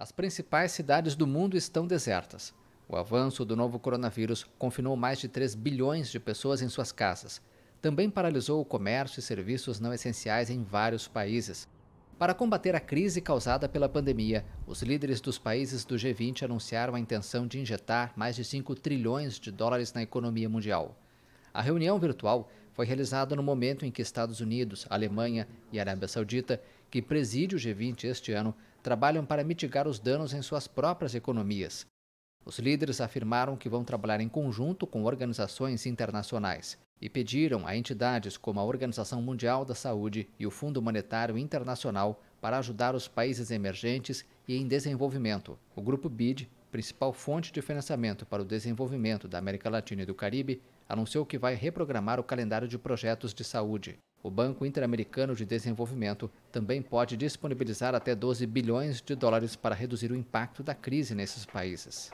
As principais cidades do mundo estão desertas. O avanço do novo coronavírus confinou mais de 3 bilhões de pessoas em suas casas. Também paralisou o comércio e serviços não essenciais em vários países. Para combater a crise causada pela pandemia, os líderes dos países do G20 anunciaram a intenção de injetar mais de 5 trilhões de dólares na economia mundial. A reunião virtual foi realizada no momento em que Estados Unidos, Alemanha e Arábia Saudita, que preside o G20 este ano, trabalham para mitigar os danos em suas próprias economias. Os líderes afirmaram que vão trabalhar em conjunto com organizações internacionais e pediram a entidades como a Organização Mundial da Saúde e o Fundo Monetário Internacional para ajudar os países emergentes e em desenvolvimento. O Grupo BID, principal fonte de financiamento para o desenvolvimento da América Latina e do Caribe, anunciou que vai reprogramar o calendário de projetos de saúde. O Banco Interamericano de Desenvolvimento também pode disponibilizar até 12 bilhões de dólares para reduzir o impacto da crise nesses países.